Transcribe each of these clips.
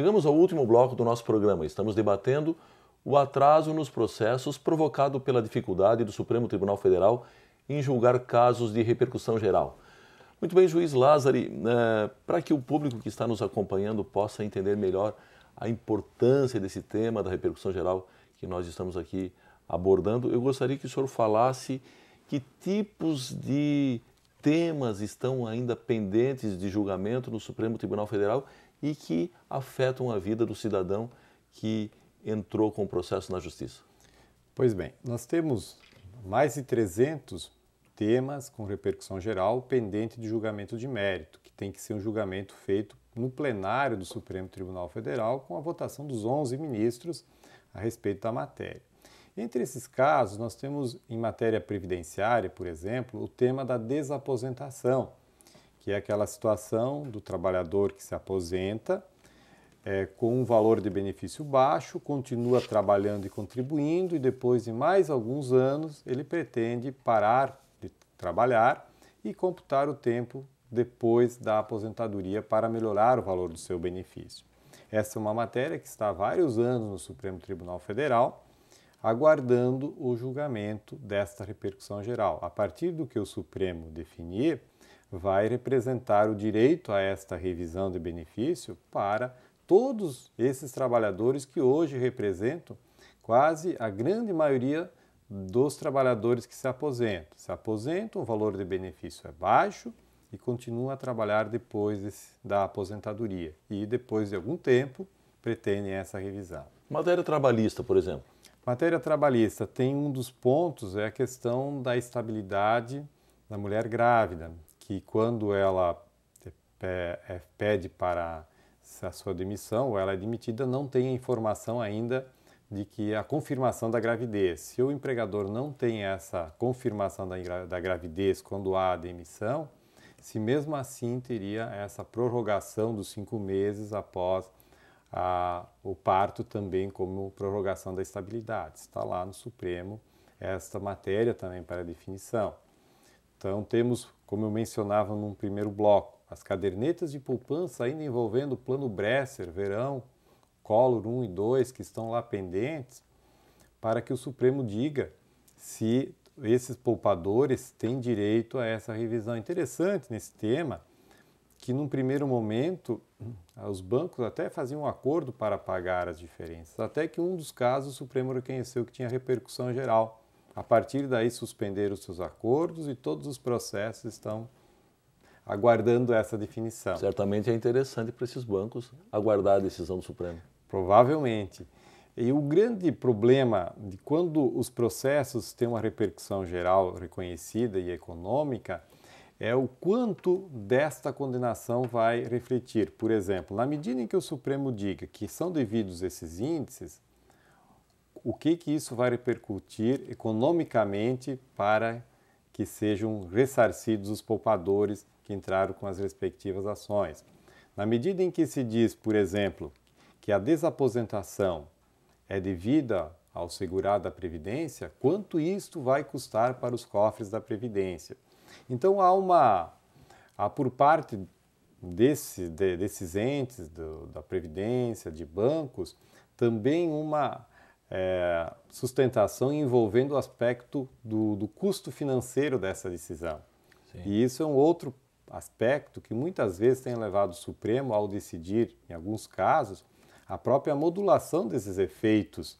Chegamos ao último bloco do nosso programa. Estamos debatendo o atraso nos processos provocado pela dificuldade do Supremo Tribunal Federal em julgar casos de repercussão geral. Muito bem, juiz Lázari, é, para que o público que está nos acompanhando possa entender melhor a importância desse tema da repercussão geral que nós estamos aqui abordando, eu gostaria que o senhor falasse que tipos de temas estão ainda pendentes de julgamento no Supremo Tribunal Federal e que afetam a vida do cidadão que entrou com o processo na justiça? Pois bem, nós temos mais de 300 temas com repercussão geral pendente de julgamento de mérito, que tem que ser um julgamento feito no plenário do Supremo Tribunal Federal com a votação dos 11 ministros a respeito da matéria. Entre esses casos, nós temos em matéria previdenciária, por exemplo, o tema da desaposentação, que é aquela situação do trabalhador que se aposenta é, com um valor de benefício baixo, continua trabalhando e contribuindo e depois de mais alguns anos ele pretende parar de trabalhar e computar o tempo depois da aposentadoria para melhorar o valor do seu benefício. Essa é uma matéria que está há vários anos no Supremo Tribunal Federal, aguardando o julgamento desta repercussão geral. A partir do que o Supremo definir, vai representar o direito a esta revisão de benefício para todos esses trabalhadores que hoje representam quase a grande maioria dos trabalhadores que se aposentam. Se aposentam, o valor de benefício é baixo e continuam a trabalhar depois da aposentadoria. E depois de algum tempo, pretendem essa revisão. Matéria trabalhista, por exemplo. Matéria trabalhista tem um dos pontos é a questão da estabilidade da mulher grávida que quando ela é, pede para a sua demissão ou ela é demitida, não tem informação ainda de que a confirmação da gravidez. Se o empregador não tem essa confirmação da, da gravidez quando há a demissão, se mesmo assim teria essa prorrogação dos cinco meses após a, o parto também como prorrogação da estabilidade. Está lá no Supremo esta matéria também para definição. Então, temos, como eu mencionava num primeiro bloco, as cadernetas de poupança ainda envolvendo o plano Bresser, Verão, Collor 1 e 2, que estão lá pendentes, para que o Supremo diga se esses poupadores têm direito a essa revisão. Interessante nesse tema que, num primeiro momento, os bancos até faziam um acordo para pagar as diferenças, até que um dos casos o Supremo reconheceu que tinha repercussão geral a partir daí, suspender os seus acordos e todos os processos estão aguardando essa definição. Certamente é interessante para esses bancos aguardar a decisão do Supremo. Provavelmente. E o grande problema de quando os processos têm uma repercussão geral reconhecida e econômica é o quanto desta condenação vai refletir. Por exemplo, na medida em que o Supremo diga que são devidos esses índices, o que, que isso vai repercutir economicamente para que sejam ressarcidos os poupadores que entraram com as respectivas ações. Na medida em que se diz, por exemplo, que a desaposentação é devida ao segurado da Previdência, quanto isto vai custar para os cofres da Previdência? Então há uma. Há por parte desse, de, desses entes do, da Previdência, de bancos, também uma é, sustentação envolvendo o aspecto do, do custo financeiro dessa decisão. Sim. E isso é um outro aspecto que muitas vezes tem levado o Supremo ao decidir, em alguns casos, a própria modulação desses efeitos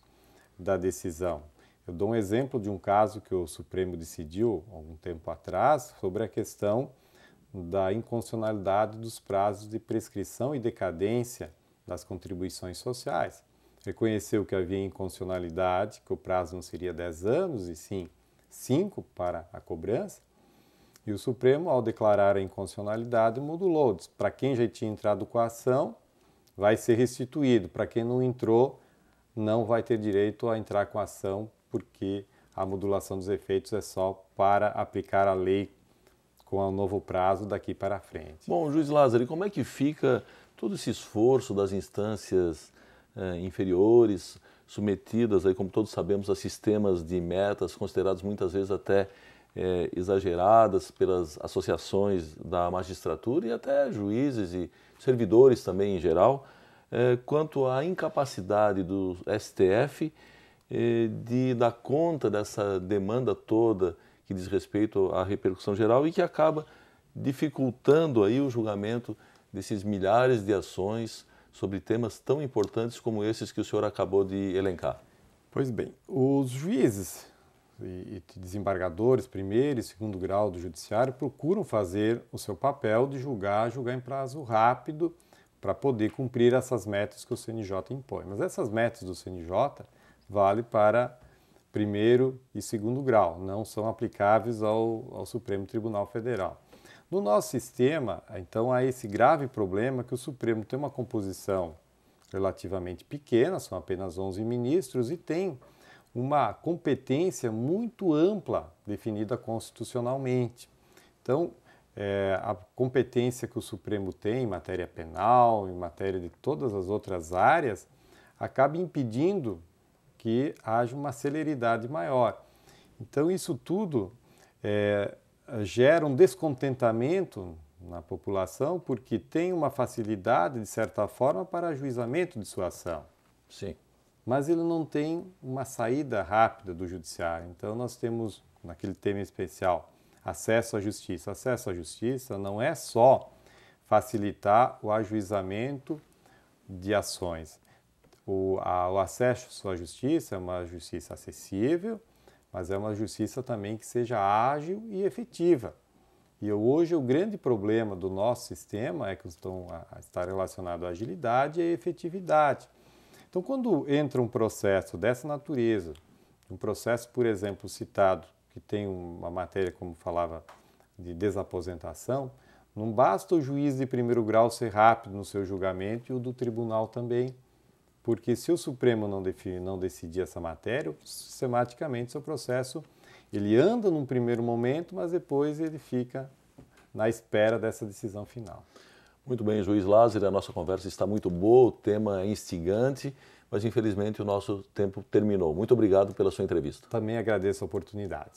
da decisão. Eu dou um exemplo de um caso que o Supremo decidiu algum tempo atrás sobre a questão da inconstitucionalidade dos prazos de prescrição e decadência das contribuições sociais reconheceu que havia inconstitucionalidade, que o prazo não seria 10 anos, e sim 5 para a cobrança, e o Supremo, ao declarar a inconstitucionalidade, modulou. para quem já tinha entrado com a ação, vai ser restituído. Para quem não entrou, não vai ter direito a entrar com a ação, porque a modulação dos efeitos é só para aplicar a lei com o um novo prazo daqui para frente. Bom, juiz Lázaro, e como é que fica todo esse esforço das instâncias é, inferiores, submetidas, aí, como todos sabemos, a sistemas de metas considerados muitas vezes até é, exageradas pelas associações da magistratura e até juízes e servidores também em geral, é, quanto à incapacidade do STF de dar conta dessa demanda toda que diz respeito à repercussão geral e que acaba dificultando aí o julgamento desses milhares de ações sobre temas tão importantes como esses que o senhor acabou de elencar? Pois bem, os juízes e desembargadores, primeiro e segundo grau do judiciário, procuram fazer o seu papel de julgar, julgar em prazo rápido para poder cumprir essas metas que o CNJ impõe. Mas essas metas do CNJ vale para primeiro e segundo grau, não são aplicáveis ao, ao Supremo Tribunal Federal. No nosso sistema, então, há esse grave problema que o Supremo tem uma composição relativamente pequena, são apenas 11 ministros, e tem uma competência muito ampla definida constitucionalmente. Então, é, a competência que o Supremo tem em matéria penal, em matéria de todas as outras áreas, acaba impedindo que haja uma celeridade maior. Então, isso tudo é, gera um descontentamento na população, porque tem uma facilidade, de certa forma, para ajuizamento de sua ação. Sim. Mas ele não tem uma saída rápida do judiciário. Então, nós temos, naquele tema especial, acesso à justiça. Acesso à justiça não é só facilitar o ajuizamento de ações, o, a, o acesso à justiça, é uma justiça acessível, mas é uma justiça também que seja ágil e efetiva. E hoje o grande problema do nosso sistema é que estão, está relacionado à agilidade e à efetividade. Então, quando entra um processo dessa natureza, um processo, por exemplo, citado, que tem uma matéria, como falava, de desaposentação, não basta o juiz de primeiro grau ser rápido no seu julgamento e o do tribunal também. Porque se o Supremo não, definir, não decidir essa matéria, sistematicamente seu processo ele anda num primeiro momento, mas depois ele fica na espera dessa decisão final. Muito bem, juiz Lázaro, a nossa conversa está muito boa, o tema é instigante, mas infelizmente o nosso tempo terminou. Muito obrigado pela sua entrevista. Também agradeço a oportunidade.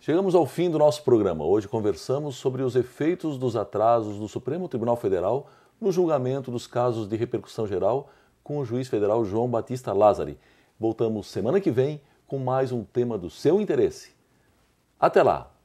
Chegamos ao fim do nosso programa. Hoje conversamos sobre os efeitos dos atrasos do Supremo Tribunal Federal no julgamento dos casos de repercussão geral com o juiz federal João Batista Lázari. Voltamos semana que vem com mais um tema do seu interesse. Até lá!